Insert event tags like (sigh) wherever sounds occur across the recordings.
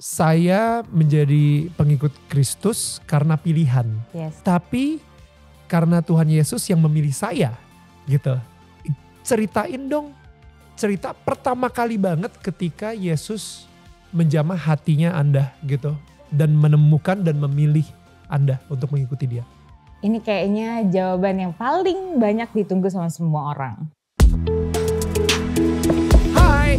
saya menjadi pengikut Kristus karena pilihan. Yes. Tapi karena Tuhan Yesus yang memilih saya gitu. Ceritain dong cerita pertama kali banget ketika Yesus menjamah hatinya Anda gitu dan menemukan dan memilih Anda untuk mengikuti dia. Ini kayaknya jawaban yang paling banyak ditunggu sama semua orang.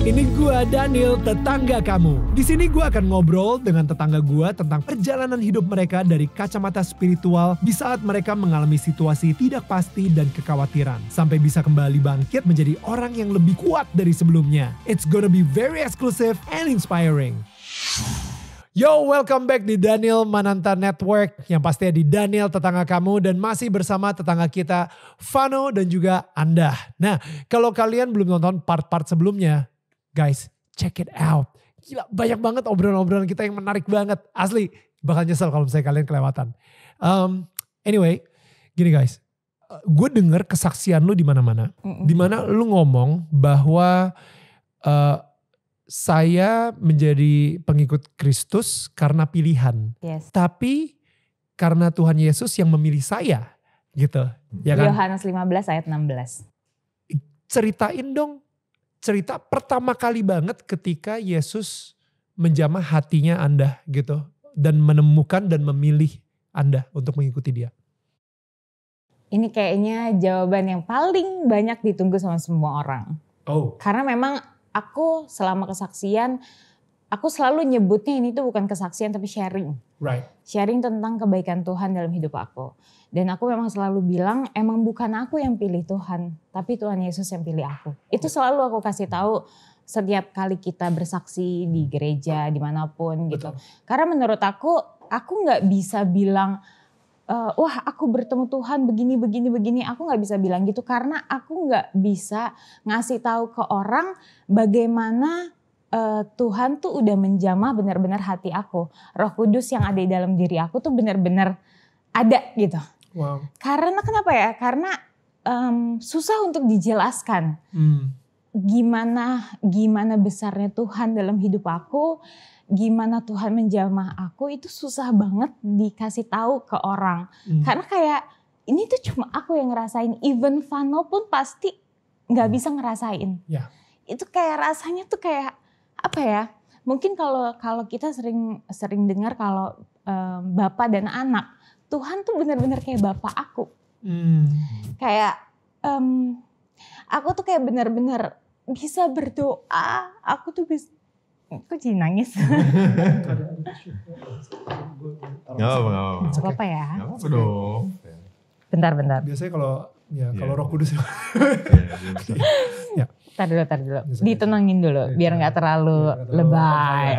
Ini gua Daniel, tetangga kamu. Di sini gua akan ngobrol dengan tetangga gua tentang perjalanan hidup mereka dari kacamata spiritual di saat mereka mengalami situasi tidak pasti dan kekhawatiran sampai bisa kembali bangkit menjadi orang yang lebih kuat dari sebelumnya. It's gonna be very exclusive and inspiring. Yo, welcome back di Daniel Mananta Network yang pastinya di Daniel tetangga kamu dan masih bersama tetangga kita Vano dan juga Anda. Nah, kalau kalian belum nonton part-part sebelumnya, Guys, check it out. Gila, banyak banget obrolan-obrolan kita yang menarik banget. Asli, bakal nyesel kalau misalnya kalian kelewatan. Um, anyway, gini guys. Eh, Gue denger kesaksian lu di mana-mana, mm -mm. di mana lu ngomong bahwa uh, saya menjadi pengikut Kristus karena pilihan. Yes. Tapi karena Tuhan Yesus yang memilih saya gitu. Ya kan? Yohanes 15 ayat 16. Ceritain dong cerita pertama kali banget ketika Yesus menjamah hatinya Anda gitu dan menemukan dan memilih Anda untuk mengikuti dia? Ini kayaknya jawaban yang paling banyak ditunggu sama semua orang. Oh. Karena memang aku selama kesaksian aku selalu nyebutnya ini tuh bukan kesaksian tapi sharing. Right. Sharing tentang kebaikan Tuhan dalam hidup aku. Dan aku memang selalu bilang emang bukan aku yang pilih Tuhan, tapi Tuhan Yesus yang pilih aku. Itu selalu aku kasih tahu setiap kali kita bersaksi di gereja dimanapun gitu. Betul. gitu. Karena menurut aku aku nggak bisa bilang uh, wah aku bertemu Tuhan begini begini begini aku nggak bisa bilang gitu karena aku nggak bisa ngasih tahu ke orang bagaimana uh, Tuhan tuh udah menjamah benar-benar hati aku. Roh Kudus yang ada di dalam diri aku tuh benar-benar ada gitu. Wow. Karena kenapa ya? Karena um, susah untuk dijelaskan. Hmm. Gimana gimana besarnya Tuhan dalam hidup aku, gimana Tuhan menjamah aku itu susah banget dikasih tahu ke orang. Hmm. Karena kayak ini tuh cuma aku yang ngerasain. Even Vano pun pasti nggak hmm. bisa ngerasain. Yeah. Itu kayak rasanya tuh kayak apa ya? Mungkin kalau kalau kita sering sering dengar kalau um, bapak dan anak, Tuhan tuh benar-benar kayak bapak aku. Hmm. Kayak um, aku tuh kayak benar-benar bisa berdoa, aku tuh bisa Kok jadi nangis? (laughs) Gak apa-apa. Gak apa ya. Gak apa dong. Bentar, bentar. Biasanya kalau ya kalau yeah. roh kudus. Iya, iya, iya. (laughs) ya, ya, tar dulu, tar dulu. Ditenangin dulu biar nggak terlalu lebay. (laughs)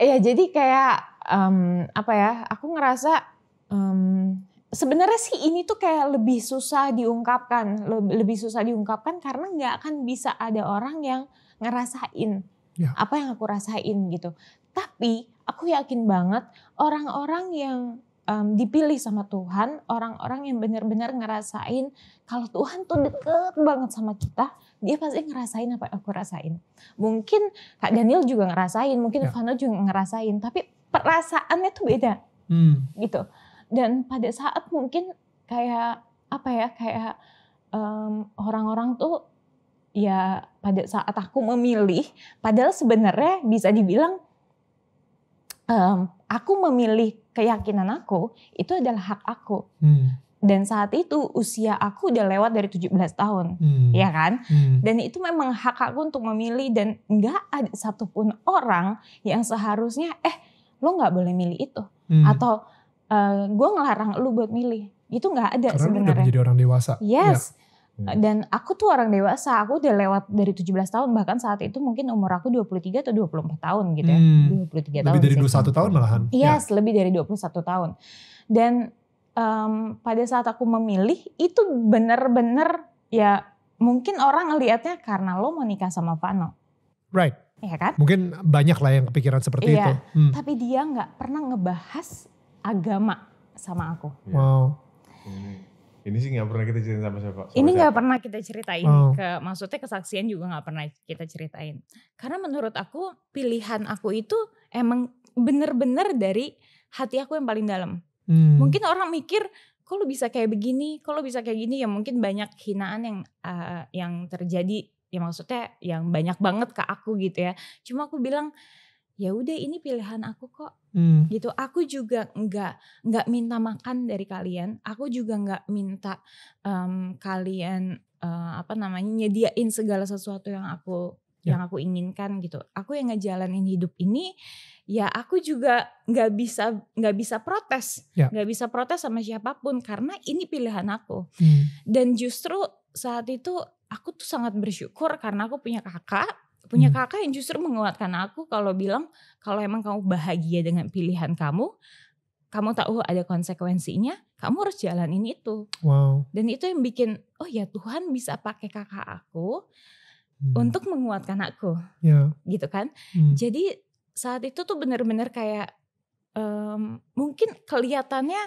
Iya, jadi kayak um, apa ya? Aku ngerasa um, sebenarnya sih ini tuh kayak lebih susah diungkapkan, lebih susah diungkapkan karena nggak akan bisa ada orang yang ngerasain ya. apa yang aku rasain gitu. Tapi aku yakin banget orang-orang yang um, dipilih sama Tuhan orang-orang yang benar-benar ngerasain kalau Tuhan tuh deket banget sama kita dia pasti ngerasain apa aku rasain mungkin Kak Daniel juga ngerasain mungkin ya. Fano juga ngerasain tapi perasaannya tuh beda hmm. gitu dan pada saat mungkin kayak apa ya kayak orang orang-orang tuh ya pada saat aku memilih padahal sebenarnya bisa dibilang um, aku memilih keyakinan aku itu adalah hak aku. Hmm. Dan saat itu usia aku udah lewat dari 17 tahun, hmm. ya kan? Hmm. Dan itu memang hak aku untuk memilih dan nggak ada satupun orang yang seharusnya eh lo nggak boleh milih itu hmm. atau uh, eh, gue ngelarang lo buat milih. Itu nggak ada Karena sebenarnya. Karena udah menjadi orang dewasa. Yes. Ya Hmm. Dan aku tuh orang dewasa, aku udah lewat dari 17 tahun bahkan saat itu mungkin umur aku 23 atau 24 tahun gitu ya. Hmm. 23 lebih tahun. Lebih dari sih. 21 tahun malahan. Yes, ya. lebih dari 21 tahun. Dan um, pada saat aku memilih itu bener-bener ya mungkin orang ngelihatnya karena lo mau nikah sama Vano. Right. Iya kan? Mungkin banyak lah yang kepikiran seperti iya, itu. Hmm. Tapi dia nggak pernah ngebahas agama sama aku. Wow. Hmm ini sih nggak pernah kita ceritain sama siapa. Sama ini nggak pernah kita ceritain. Oh. Ke, maksudnya kesaksian juga nggak pernah kita ceritain. Karena menurut aku pilihan aku itu emang bener-bener dari hati aku yang paling dalam. Hmm. Mungkin orang mikir kok lu bisa kayak begini, kok lu bisa kayak gini ya mungkin banyak hinaan yang uh, yang terjadi ya maksudnya yang banyak banget ke aku gitu ya. Cuma aku bilang ya udah ini pilihan aku kok hmm. gitu aku juga nggak nggak minta makan dari kalian aku juga nggak minta um, kalian uh, apa namanya nyediain segala sesuatu yang aku ya. yang aku inginkan gitu aku yang ngejalanin hidup ini ya aku juga nggak bisa nggak bisa protes ya. nggak ya. bisa protes sama siapapun karena ini pilihan aku hmm. dan justru saat itu aku tuh sangat bersyukur karena aku punya kakak punya hmm. kakak yang justru menguatkan aku kalau bilang kalau emang kamu bahagia dengan pilihan kamu kamu tahu ada konsekuensinya kamu harus jalanin itu wow. dan itu yang bikin oh ya Tuhan bisa pakai kakak aku hmm. untuk menguatkan aku yeah. gitu kan hmm. jadi saat itu tuh bener-bener kayak um, mungkin kelihatannya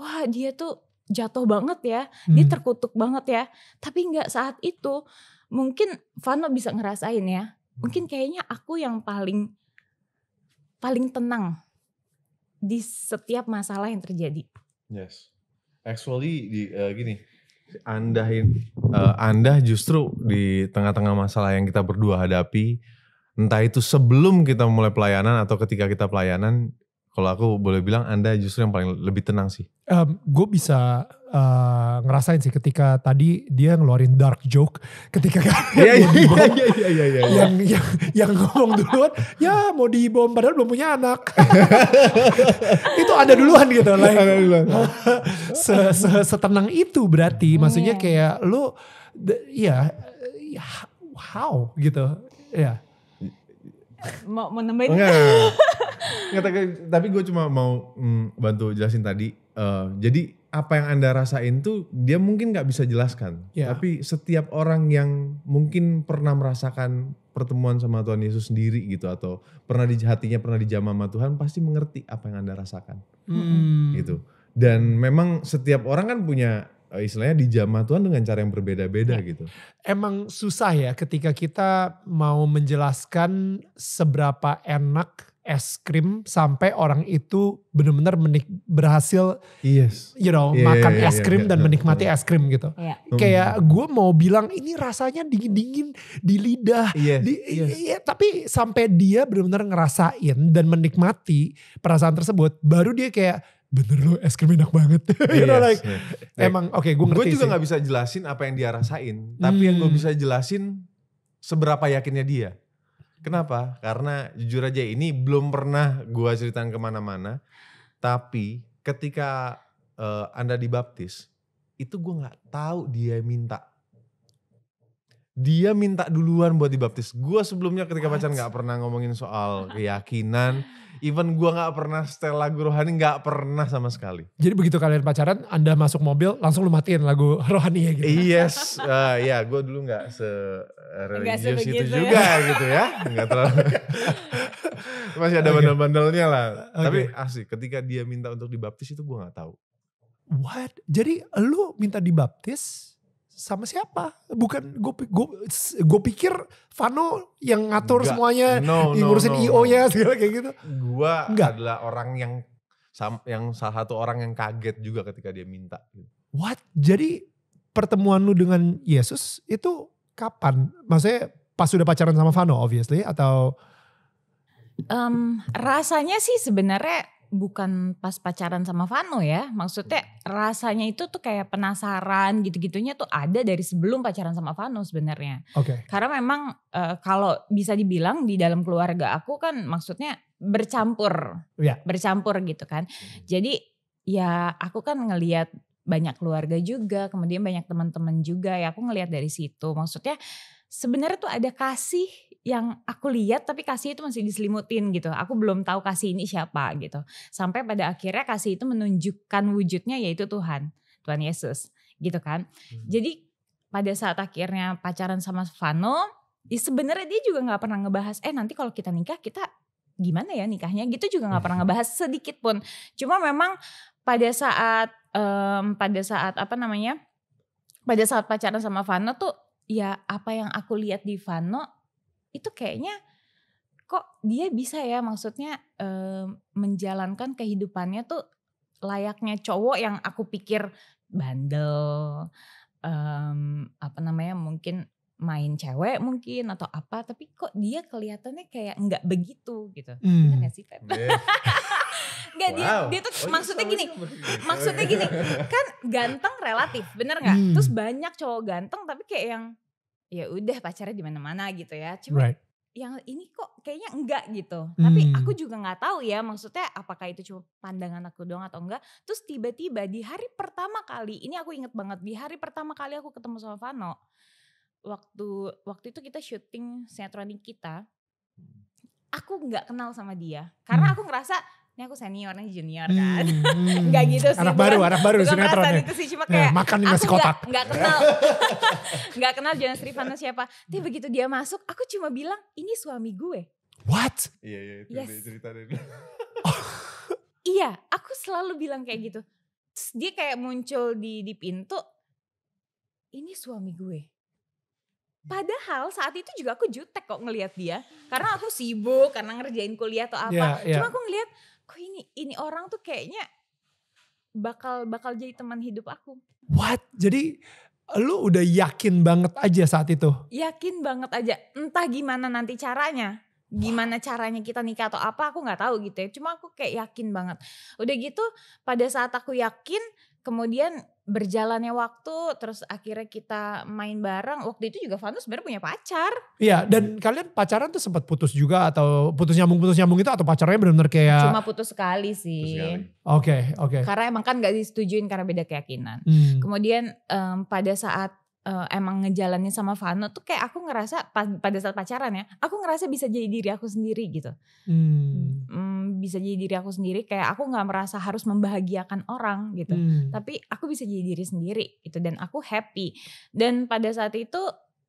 wah dia tuh jatuh banget ya hmm. dia terkutuk banget ya tapi nggak saat itu mungkin Vano bisa ngerasain ya mungkin hmm. kayaknya aku yang paling paling tenang di setiap masalah yang terjadi. Yes, actually di uh, gini, anda uh, Anda justru di tengah-tengah masalah yang kita berdua hadapi entah itu sebelum kita mulai pelayanan atau ketika kita pelayanan kalau aku boleh bilang Anda justru yang paling lebih tenang sih. Um, gue bisa uh, ngerasain sih ketika tadi dia ngeluarin dark joke ketika (laughs) kan yeah, iya, iya, iya, yeah, yang yang ngomong duluan ya mau dibom padahal belum punya anak (laughs) itu ada duluan gitu lah like, (laughs) se, setenang itu berarti hmm. maksudnya kayak lu ya how gitu ya yeah mau, mau (laughs) nambahin? Enggak. tapi gue cuma mau mm, bantu jelasin tadi. Uh, jadi apa yang anda rasain tuh dia mungkin nggak bisa jelaskan. Yeah. Tapi setiap orang yang mungkin pernah merasakan pertemuan sama Tuhan Yesus sendiri gitu atau pernah di hatinya pernah dijamah sama Tuhan pasti mengerti apa yang anda rasakan. Hmm. Gitu. Dan memang setiap orang kan punya Eh, istilahnya jamaah Tuhan dengan cara yang berbeda-beda ya. gitu. Emang susah ya ketika kita mau menjelaskan seberapa enak es krim sampai orang itu benar-benar berhasil yes. you know yeah, makan yeah, es iya, krim yeah, yeah. dan iya, menikmati es krim gitu. Yeah. Kayak hmm. gue mau bilang ini rasanya dingin-dingin di lidah. Yeah, di, yes. ya, iya, tapi sampai dia benar-benar ngerasain dan menikmati perasaan tersebut baru dia kayak bener lo es krim enak banget. (laughs) you know, iya, like, yes, iya. eh, emang oke okay, gue ngerti Gue juga nggak bisa jelasin apa yang dia rasain, tapi hmm. yang gue bisa jelasin seberapa yakinnya dia. Kenapa? Karena jujur aja ini belum pernah gue ceritain kemana-mana, tapi ketika uh, anda dibaptis, itu gue nggak tahu dia minta dia minta duluan buat dibaptis. Gue sebelumnya ketika What? pacaran nggak pernah ngomongin soal keyakinan. Even gue nggak pernah setel lagu rohani, nggak pernah sama sekali. Jadi begitu kalian pacaran, anda masuk mobil langsung lu matiin lagu rohani ya gitu? Yes, uh, eh, ya gue dulu nggak se eh, religius itu ya. juga gitu ya, nggak terlalu. Masih ada okay. bandel-bandelnya lah. Okay. Tapi asik, ketika dia minta untuk dibaptis itu gue nggak tahu. What? Jadi lu minta dibaptis sama siapa? Bukan gue gue pikir Vano yang ngatur Enggak. semuanya, no, no, ngurusin no, IO-nya no. (laughs) segala kayak gitu. Gue adalah orang yang yang salah satu orang yang kaget juga ketika dia minta. Gitu. What? Jadi pertemuan lu dengan Yesus itu kapan? Maksudnya pas sudah pacaran sama Vano obviously atau? Um, rasanya sih sebenarnya bukan pas pacaran sama Vano ya. Maksudnya hmm. rasanya itu tuh kayak penasaran gitu-gitunya tuh ada dari sebelum pacaran sama Vano sebenarnya. Oke. Okay. Karena memang e, kalau bisa dibilang di dalam keluarga aku kan maksudnya bercampur. Yeah. Bercampur gitu kan. Hmm. Jadi ya aku kan ngeliat banyak keluarga juga, kemudian banyak teman-teman juga ya aku ngelihat dari situ. Maksudnya sebenarnya tuh ada kasih yang aku lihat tapi kasih itu masih diselimutin gitu. Aku belum tahu kasih ini siapa gitu. Sampai pada akhirnya kasih itu menunjukkan wujudnya yaitu Tuhan, Tuhan Yesus gitu kan. Hmm. Jadi pada saat akhirnya pacaran sama Fano ya sebenarnya dia juga nggak pernah ngebahas eh nanti kalau kita nikah kita gimana ya nikahnya gitu juga nggak pernah (laughs) ngebahas sedikit pun. Cuma memang pada saat um, pada saat apa namanya? Pada saat pacaran sama Fano tuh ya apa yang aku lihat di Fano itu kayaknya kok dia bisa ya maksudnya mmm, menjalankan kehidupannya tuh layaknya cowok yang aku pikir bandel um, apa namanya mungkin main cewek mungkin atau apa tapi kok dia kelihatannya kayak nggak begitu gitu hmm. nggak sih Pep? Iya. (laughs) Gak wow. dia dia tuh oh, iya, maksudnya gini maksudnya (laughs) gini kan ganteng relatif bener nggak hmm. terus banyak cowok ganteng tapi kayak yang ya udah pacarnya di mana-mana gitu ya. Cuma right. yang ini kok kayaknya enggak gitu. Hmm. Tapi aku hmm. juga nggak tahu ya maksudnya apakah itu cuma pandangan aku doang atau enggak. Terus tiba-tiba di hari pertama kali, ini aku inget banget di hari pertama kali aku ketemu sama Vano. Waktu waktu itu kita syuting sinetron kita. Hmm. Aku nggak kenal sama dia karena hmm. aku ngerasa ini aku nih junior hmm, kan hmm, nggak gitu sih anak baru anak baru sinetronnya itu sih cuma nah, kayak nah, makan di nasi kotak nggak kenal (laughs) nggak kenal Jonas Rifana siapa tapi hmm. begitu dia masuk aku cuma bilang ini suami gue what iya iya itu yes. cerita dari (laughs) iya aku selalu bilang kayak gitu Terus dia kayak muncul di di pintu ini suami gue Padahal saat itu juga aku jutek kok ngelihat dia, karena aku sibuk, karena ngerjain kuliah atau apa. Yeah, yeah. Cuma aku ngelihat kok ini ini orang tuh kayaknya bakal bakal jadi teman hidup aku. What? Jadi lu udah yakin banget aja saat itu? Yakin banget aja. Entah gimana nanti caranya. Gimana wow. caranya kita nikah atau apa aku nggak tahu gitu ya. Cuma aku kayak yakin banget. Udah gitu pada saat aku yakin kemudian berjalannya waktu terus akhirnya kita main bareng waktu itu juga Fanto sebenarnya punya pacar iya dan kalian pacaran tuh sempat putus juga atau putus nyambung putus nyambung itu atau pacarnya benar-benar kayak cuma putus sekali sih oke oke okay, okay. karena emang kan gak disetujuin karena beda keyakinan hmm. kemudian um, pada saat uh, emang ngejalannya sama Vano tuh kayak aku ngerasa pada saat pacaran ya aku ngerasa bisa jadi diri aku sendiri gitu hmm. Hmm, bisa jadi diri aku sendiri kayak aku nggak merasa harus membahagiakan orang gitu hmm. tapi aku bisa jadi diri sendiri gitu dan aku happy dan pada saat itu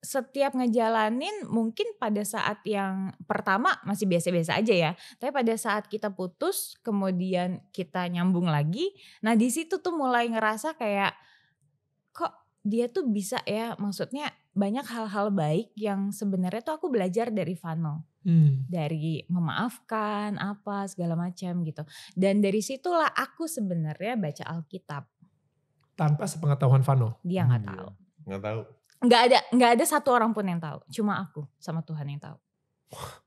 setiap ngejalanin mungkin pada saat yang pertama masih biasa-biasa aja ya. Tapi pada saat kita putus kemudian kita nyambung lagi. Nah di situ tuh mulai ngerasa kayak dia tuh bisa ya maksudnya banyak hal-hal baik yang sebenarnya tuh aku belajar dari Vano. Hmm. Dari memaafkan apa segala macam gitu. Dan dari situlah aku sebenarnya baca Alkitab. Tanpa sepengetahuan Vano. Dia nggak hmm. tahu. Iya. Nggak tahu. Nggak ada nggak ada satu orang pun yang tahu, cuma aku sama Tuhan yang tahu. (laughs)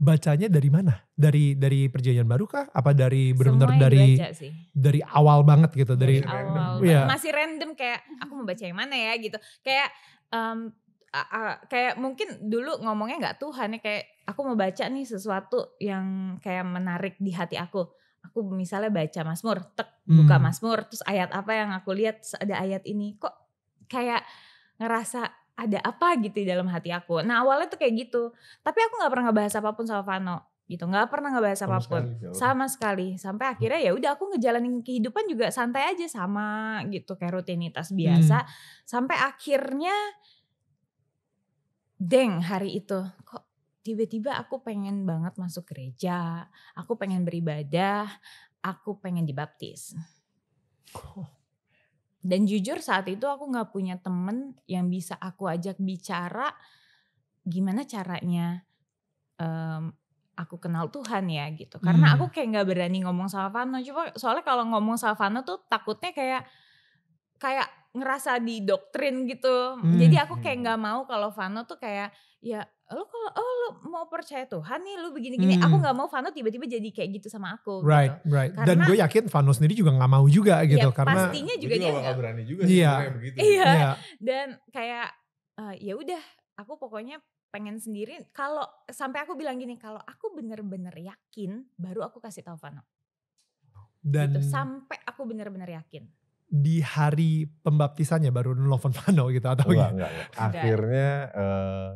bacanya dari mana? Dari dari perjanjian baru kah? Apa dari benar-benar dari dari awal banget gitu dari, dari awal. Ya. Masih random kayak aku mau baca yang mana ya gitu. Kayak um, uh, uh, kayak mungkin dulu ngomongnya nggak Tuhan ya kayak aku mau baca nih sesuatu yang kayak menarik di hati aku. Aku misalnya baca Mazmur, tek buka hmm. Mazmur, terus ayat apa yang aku lihat ada ayat ini kok kayak ngerasa ada apa gitu di dalam hati aku. Nah awalnya tuh kayak gitu. Tapi aku nggak pernah ngebahas apapun sama Vano gitu nggak pernah ngebahas sama apapun sekali, ya sama sekali sampai hmm. akhirnya ya udah aku ngejalanin kehidupan juga santai aja sama gitu kayak rutinitas hmm. biasa hmm. sampai akhirnya deng hari itu kok tiba-tiba aku pengen banget masuk gereja aku pengen beribadah aku pengen dibaptis oh. Dan jujur saat itu aku nggak punya temen yang bisa aku ajak bicara gimana caranya um, aku kenal Tuhan ya gitu. Karena hmm. aku kayak nggak berani ngomong sama Fano Coba soalnya kalau ngomong sama Fano tuh takutnya kayak kayak ngerasa didoktrin gitu. Hmm. Jadi aku kayak hmm. nggak mau kalau Vano tuh kayak ya lo kalau oh lo mau percaya tuh, nih lu begini-gini. Hmm. Aku nggak mau Vano tiba-tiba jadi kayak gitu sama aku. Right, gitu. right. Karena, Dan gue yakin Vano sendiri juga nggak mau juga iya, gitu ya, karena pastinya juga dia nggak berani juga sih iya, begitu. Iya. Yeah. Dan kayak uh, ya udah aku pokoknya pengen sendiri kalau sampai aku bilang gini kalau aku bener-bener yakin baru aku kasih tau Vano. Gitu, Dan gitu, sampai aku bener-bener yakin di hari pembaptisannya baru nelfon Pano (laughs) gitu atau enggak, Enggak, Akhirnya uh,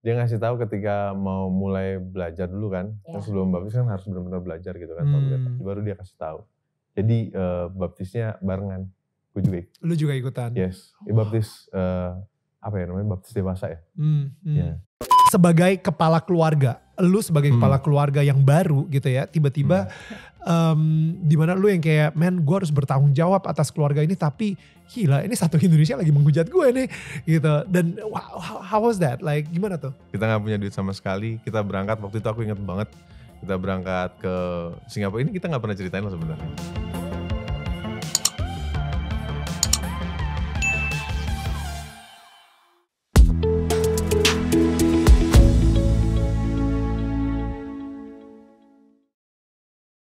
dia ngasih tahu ketika mau mulai belajar dulu kan. Yeah. Kan sebelum baptis kan harus benar-benar belajar gitu kan. Hmm. Baru dia kasih tahu. Jadi uh, baptisnya barengan. Gue juga ikut. Lu juga ikutan? Yes. Oh. Baptis uh, apa ya namanya? Baptis dewasa ya. Hmm. hmm. Yeah. Sebagai kepala keluarga. Lu sebagai hmm. kepala keluarga yang baru gitu ya. Tiba-tiba... Hmm um, dimana lu yang kayak man gue harus bertanggung jawab atas keluarga ini tapi gila ini satu (laughs) Indonesia lagi menghujat gue nih gitu dan wow, how was that like gimana tuh kita nggak punya duit sama sekali kita berangkat waktu itu aku inget banget kita berangkat ke Singapura ini kita nggak pernah ceritain lo sebenarnya